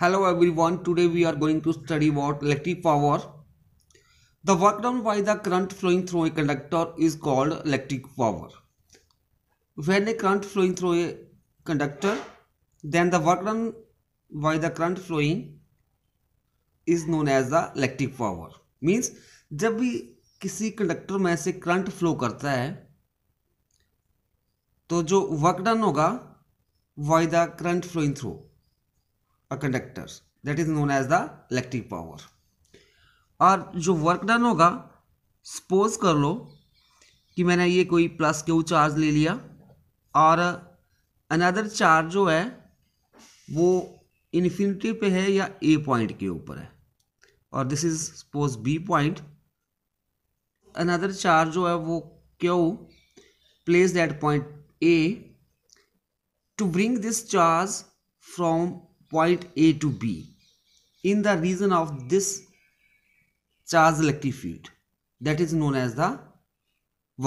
Hello everyone, today we are going to study about electric power. The work done by the current flowing through a conductor is called electric power. When a current flowing through a conductor, then the work done by the current flowing is known as the electric power. Means जब भी किसी conductor में से current flow करता है तो जो work done होगा by the current flowing through a conductor that is known as the electric power और जो वर्क डन होगा सपोज कर लो कि मैंने ये कोई प्लस क्यू चार्ज ले लिया और अनदर चार्ज जो है वो इन्फिनिटी पे है या ए पॉइंट के ऊपर है और this is suppose B point another charge जो है वो Q place that point A to bring this charge from point A to B in the region of this charge electric field that is known as the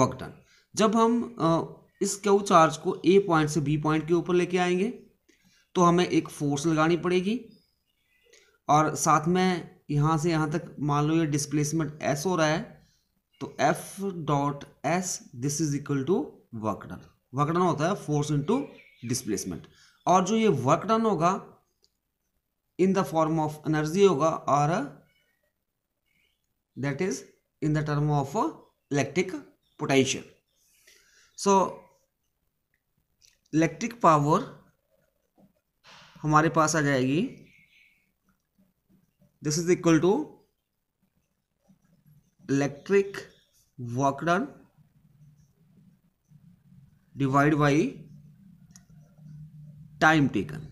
work done जब हम इस Q charge को A point से B point के ऊपर लेके आएंगे तो हमें एक फोर्स लगानी पड़ेगी और साथ में यहाँ से यहाँ तक मान लो ये डिस्प्लेसमेंट एस हो रहा है तो F dot S this is equal to work done work done होता है फोर्स इनटू डिस्प्लेसमेंट और जो ये वर्क डन होगा in the form of energy होगा और that is in the term of electric potential so electric power हमारे पास आ जाएगी this is equal to electric work divide by time taken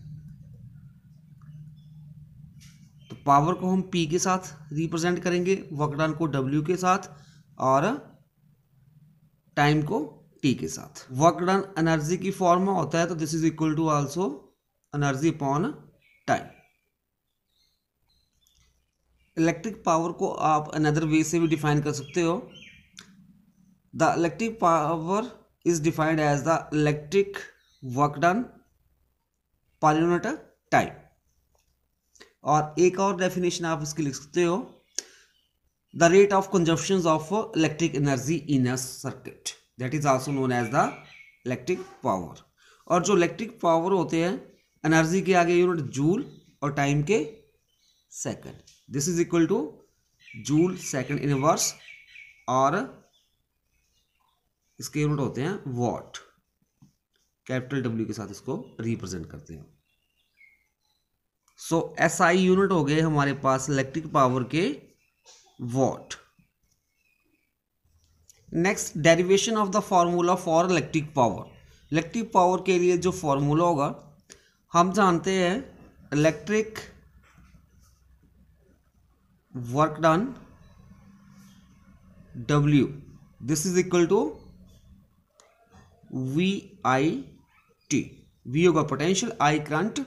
power को हम पी के साथ रिप्रेजेंट करेंगे वर्क डन को डब्ल्यू के साथ और टाइम को टी के साथ वर्क डन एनर्जी की फॉर्म में होता है तो this is equal to also energy upon time electric power को आप अनदर वे से भी डिफाइन कर सकते हो the electric power is defined as the electric work done per unit time और एक और डेफिनेशन आप इसकी लिख सकते हो the rate of consumption of electric energy in a circuit that is also known as the electric power और जो इलेक्ट्रिक पावर होते हैं एनर्जी के आगे यूनिट जूल और टाइम के second this is equal to joule second inverse और इसके यूनिट होते हैं वॉट कैपिटल डब्ल्यू के साथ इसको रिप्रेजेंट करते हैं सो एस आई यूनिट हो गए हमारे पास इलेक्ट्रिक पावर के watt next derivation of the formula for electric power electric power के लिए जो फॉर्मूला होगा हम जानते हैं electric work done W this is equal to V I T V होगा पोटेंशियल आई करंट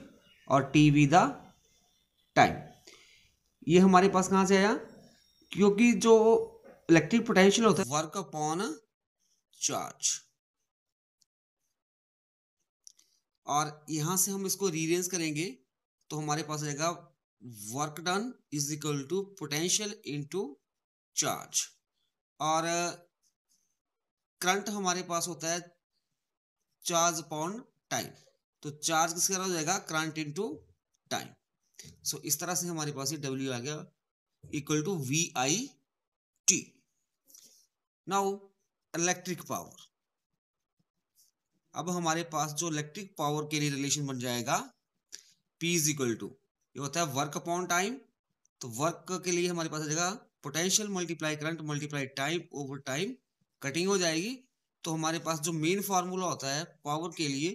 और टी वी द टाइम ये हमारे पास कहाँ से आया क्योंकि जो इलेक्ट्रिक पोटेंशियल होता है वर्क अपॉन चार्ज और यहां से हम इसको रीरेंज करेंगे तो हमारे पास आएगा work done is equal to potential into charge और करंट हमारे पास होता है चार्ज अपॉन टाइम तो चार्ज किसके हो जाएगा करंट इनटू टाइम सो इस तरह से हमारे पास ये डब्ल्यू आ गया equal to V I T now electric power अब हमारे पास जो इलेक्ट्रिक पावर के लिए रिलेशन बन जाएगा P इज इक्वल टू ये होता है वर्क अपॉन टाइम तो वर्क के लिए हमारे पास आ जाएगा potential multiply current multiply time over time cutting हो जाएगी तो हमारे पास जो मेन फार्मूला होता है पावर के लिए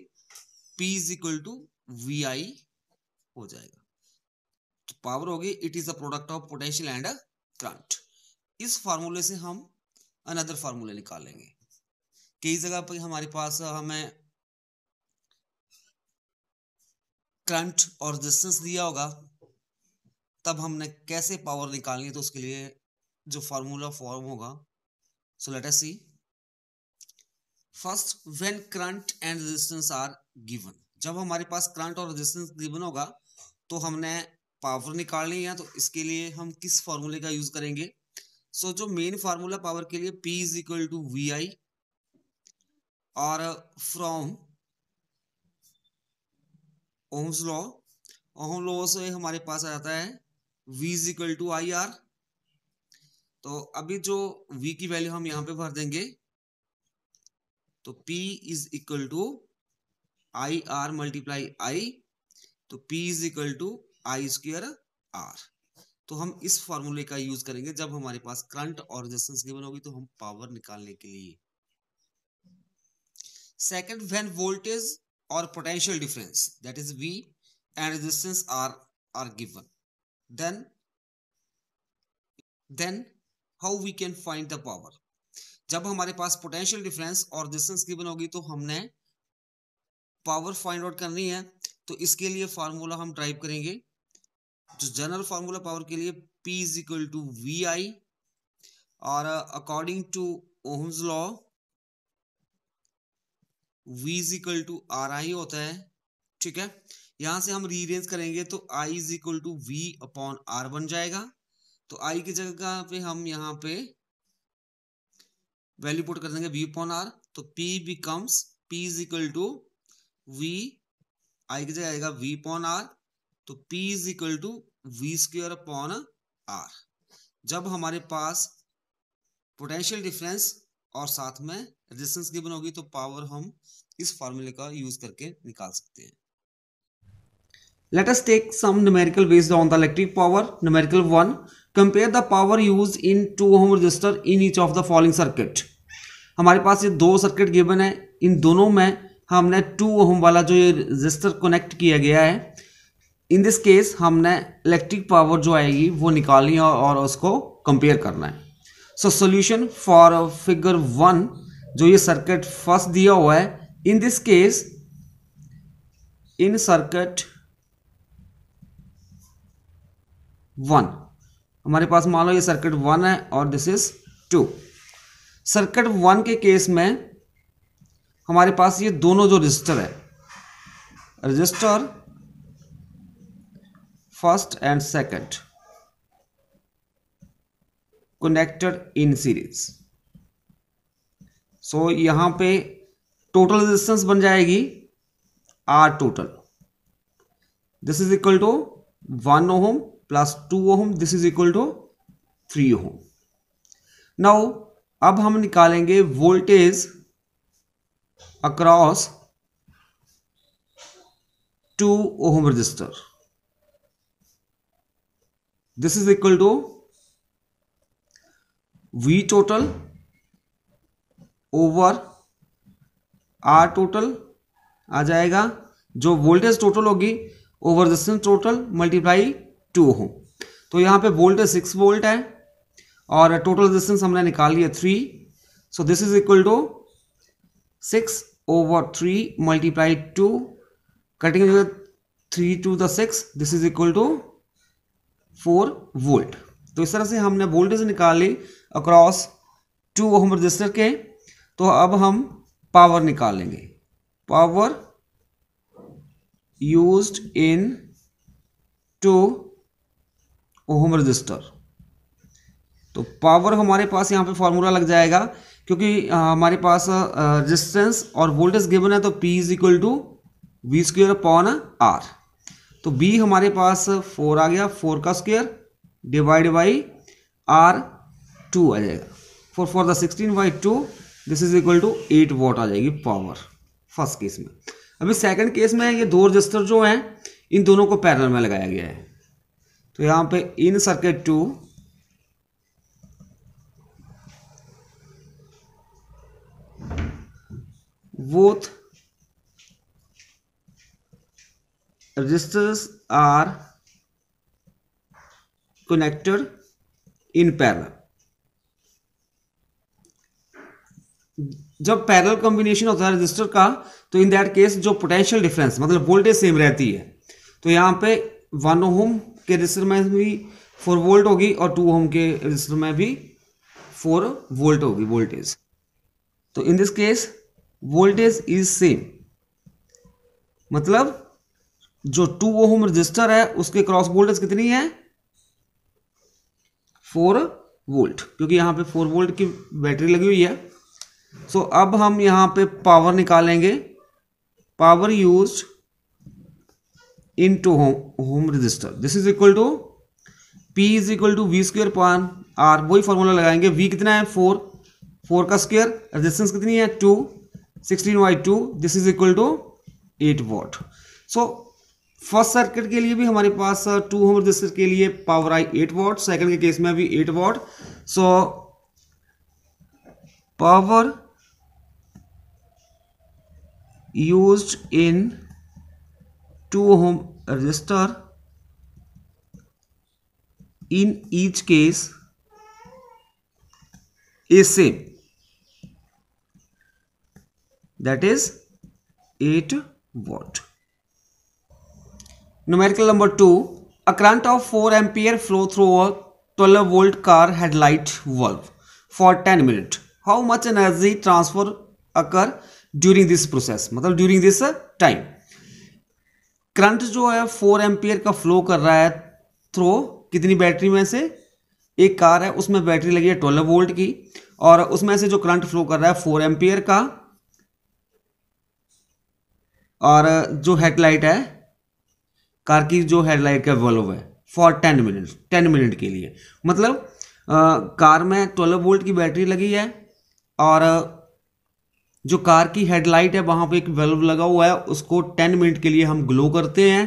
P is equal to V I हो जाएगा तो पावर होगी it is the product of potential and current इस फार्मूले से हम अनदर फार्मूले निकालेंगे कई जगह पर हमारे पास हमें करंट और रेजिस्टेंस दिया होगा तब हमने कैसे पावर निकालनी है तो उसके लिए जो फार्मूला फॉर्म होगा so let us see first when current and resistance are given जब हमारे पास करंट और रेजिस्टेंस गिवन होगा तो हमने पावर निकालनी है तो इसके लिए हम किस फॉर्मूले का यूज करेंगे सो so, जो मेन फार्मूला पावर के लिए P is equal to V I और from Ohm's law Ohm law से हमारे पास आ जाता है V is equal to I R तो अभी जो V की वैल्यू हम यहां पे भर देंगे तो P is equal to I R multiply I तो P is equal to I square R तो हम इस फॉर्मूले का यूज करेंगे जब हमारे पास करंट और रेजिस्टेंस गिवन होगी तो हम पावर निकालने के लिए सेकंड व्हेन वोल्टेज और potential difference that is V and resistance R are given then then how we can find the power जब हमारे पास पोटेंशियल डिफरेंस और रेजिस्टेंस गिवन होगी तो हमने पावर फाइंड आउट करनी है तो इसके लिए फार्मूला हम ड्राइव करेंगे तो जनरल फार्मूला पावर के लिए P is equal to V I और according to Ohm's law V is equal to R I होता है ठीक है यहां से हम रीरेंज करेंगे तो I is equal to V upon R बन जाएगा तो आई की जगह पे हम यहाँ पे वैल्यू पुट कर देंगे V अपॉन आर तो P becomes P is equal to V I की जगह आएगा वी अपॉन आर तो P is equal to V square upon R जब हमारे पास पोटेंशियल डिफरेंस और साथ में रेजिस्टेंस गिवन होगी तो पावर हम इस फॉर्मूले का यूज करके निकाल सकते हैं let us take some numerical based on the electric power numerical one compare the power use in two ohm resistor in each of the following circuit हमारे पास ये दो सर्किट गिवन है इन दोनों में हमने टू होम वाला जो ये रजिस्टर कनेक्ट किया गया है इन दिस केस हमने इलेक्ट्रिक पावर जो आएगी वो निकालनी है और उसको कंपेयर करना है so solution for figure one जो ये सर्किट फर्स्ट दिया हुआ है in this case in circuit one हमारे पास मान लो ये सर्किट वन है और this is two circuit one के केस में हमारे पास ये दोनों जो रजिस्टर है resistor first and second connected in series so so, यहाँ पे टोटल रेजिस्टेंस बन जाएगी R total this is equal to one ohm plus two ohm this is equal to three ohm now अब हम निकालेंगे voltage across two ohm resistor this is equal to v total over R total आ जाएगा जो voltage total होगी over resistance total multiply two हो तो यहां पे वोल्टेज सिक्स वोल्ट है और टोटल रेजिस्टेंस हमने निकाल लिया three so this is equal to six over three multiply two cutting three to the six this is equal to four volt तो इस तरह से हमने वोल्टेज निकाली अक्रॉस टू ओम रजिस्टर के तो अब हम पावर निकालेंगे power use in two ohm resistor तो पावर हमारे पास यहां पे फॉर्मूला लग जाएगा क्योंकि हमारे पास रेजिस्टेंस और वोल्टेज गिवन है तो P is equal to V square upon R तो बी हमारे पास फोर आ गया फोर का square divide by R two आ जाएगा four four the sixteen by two this is equal to eight watt आ जाएगी पावर फर्स्ट केस में अभी सेकंड केस में ये दो रजिस्टर जो हैं इन दोनों को पैरल में लगाया गया है तो यहां पे in circuit two both resistors are connected in parallel जब पैरल कॉम्बिनेशन होता है रजिस्टर का तो इन दैट केस जो पोटेंशियल डिफरेंस मतलब वोल्टेज सेम रहती है तो यहाँ पे वन होम के रजिस्टर में भी फोर वोल्ट होगी और टू होम के रजिस्टर में भी फोर वोल्ट होगी वोल्टेज तो in this case voltage is same मतलब जो टू होम रजिस्टर है उसके क्रॉस वोल्टेज कितनी है फोर वोल्ट क्योंकि यहां पे फोर वोल्ट की बैटरी लगी हुई है सो so, अब हम यहां पे पावर निकालेंगे power use in two ohm resistor this is equal to P is equal to V square upon R वही फॉर्मूला लगाएंगे वी कितना है फोर फोर का स्क्वेयर रेजिस्टेंस कितनी है two sixteen by two this is equal to eight watt so first circuit के लिए भी हमारे पास टू होम रजिस्टर के लिए power I eight watt second के केस में भी eight watt so power use in two ohm resistor in each case A same that is eight watt numerical number two a current of four ampere flow through a twelve volt car headlight वल्व for ten minute how much energy transfer occur during this process मतलब during this time current जो है four ampere का flow कर रहा है throw कितनी battery में से एक कार है उसमें बैटरी लगी है ट्वेल्व वोल्ट की और उसमें से जो करंट फ्लो कर रहा है फोर एम्पियर का और जो हेडलाइट है कार की जो हेडलाइट का वॉल्व है for ten minute ten minute के लिए मतलब आ, कार में ट्वेल्व वोल्ट की बैटरी लगी है और जो कार की हेडलाइट है वहाँ पे एक वेल्व लगा हुआ है उसको टेन मिनट के लिए हम ग्लो करते हैं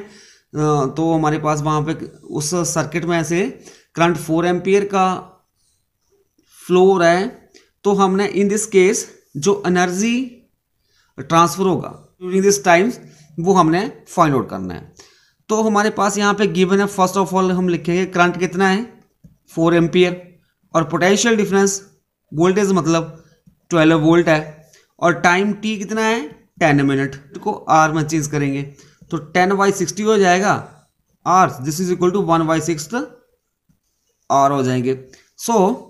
तो हमारे पास वहाँ पे उस सर्किट में से करंट फोर एम्पियर का फ्लो हो रहा है तो हमने इन दिस केस जो एनर्जी ट्रांसफर होगा ड्यूरिंग दिस टाइम्स वो हमने फाइंड आउट करना है तो हमारे पास यहाँ पे गिवन है फर्स्ट ऑफ ऑल हम लिखेंगे करंट कितना है फोर एम्पियर और पोटेंशियल डिफरेंस वोल्टेज मतलब ट्वेल्व वोल्ट है और टाइम टी कितना है टेन मिनट को आर में चेंज करेंगे तो टेन बाई सिक्सटी हो जाएगा hour this is equal to one by six hour हो जाएंगे सो so,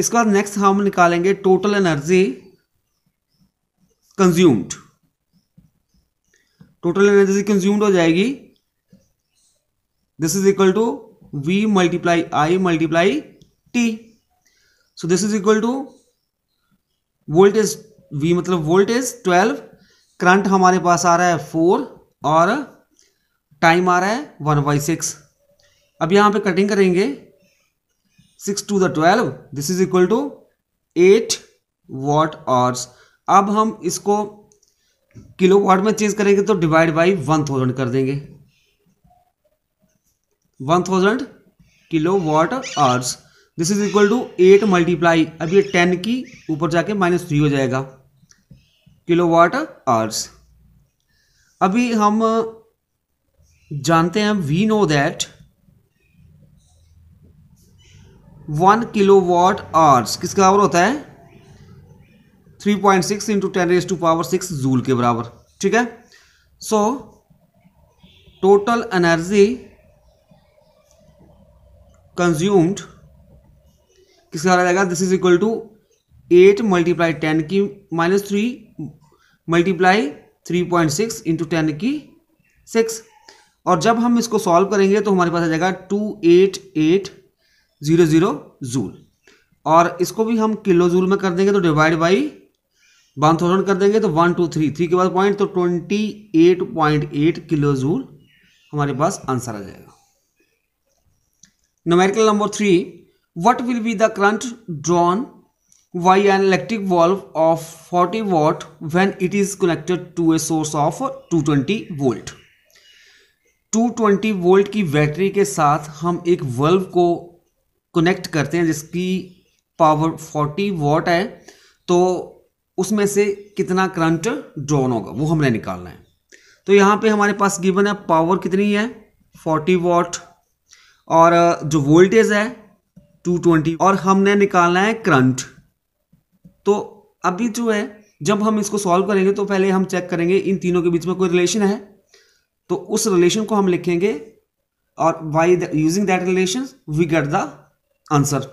इसके बाद नेक्स्ट हम निकालेंगे total energy consumed total energy consumed हो जाएगी this is equal to V multiply I multiply T so this is equal to volt is V मतलब volt is twelve current हमारे पास आ रहा है फोर और टाइम आ रहा है वन बाई सिक्स अब यहां पे कटिंग करेंगे six to the twelve this is equal to eight watt hours अब हम इसको किलो वाट में चेंज करेंगे तो डिवाइड बाई वन थाउजेंड कर देंगे one thousand kilowatt hours this is equal to eight multiply अब ये टेन की ऊपर जाके माइनस थ्री हो जाएगा किलो वाट आवर्स अभी हम जानते हैं we know that one kilowatt hours किसके बराबर होता है three point six into ten raise to power six joule के बराबर ठीक है सो टोटल एनर्जी कंज्यूम्ड किसके आ जाएगा this is equal to eight multiply ten की minus three multiply three point six into ten की सिक्स और जब हम इसको सॉल्व करेंगे तो हमारे पास आ जाएगा two eight eight zero zero joule और इसको भी हम किलो जूल में कर देंगे तो डिवाइड बाई वन थाउजेंड कर देंगे तो वन टू थ्री थ्री के बाद पॉइंट तो twenty eight point eight kilo joule हमारे पास आंसर आ जाएगा numerical number three what will be the current drawn by an electric वॉल्व of forty watt when it is connected to a source of two twenty volt two twenty volt की battery के साथ हम एक valve को connect करते हैं जिसकी पावर फोर्टी वॉट है तो उसमें से कितना करंट ड्रॉन होगा वो हमने निकालना है तो यहाँ पे हमारे पास गिवन है पावर कितनी है 40 वॉट और जो वोल्टेज है 220 और हमने निकालना है करंट तो अभी जो है जब हम इसको सॉल्व करेंगे तो पहले हम चेक करेंगे इन तीनों के बीच में कोई रिलेशन है तो उस रिलेशन को हम लिखेंगे और by using that relation we get the answer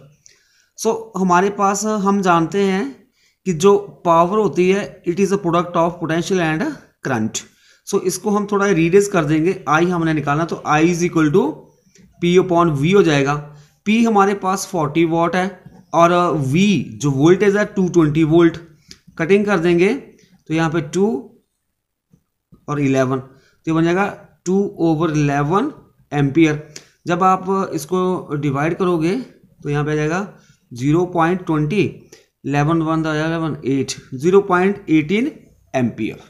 so हमारे पास हम जानते हैं कि जो पावर होती है it is a product of potential and current so इसको हम थोड़ा रीडेज कर देंगे आई हमने निकालना तो I is equal to P upon V हो जाएगा पी हमारे पास फोर्टी वॉट है और वी uh, जो वोल्टेज है टू ट्वेंटी वोल्ट कटिंग कर देंगे तो यहाँ पे टू और इलेवन तो ये बन जाएगा टू ओवर इलेवन एम्पियर जब आप इसको डिवाइड करोगे तो यहाँ पे आ जाएगा zero point twenty eleven one the हो eight zero point eighteen ampere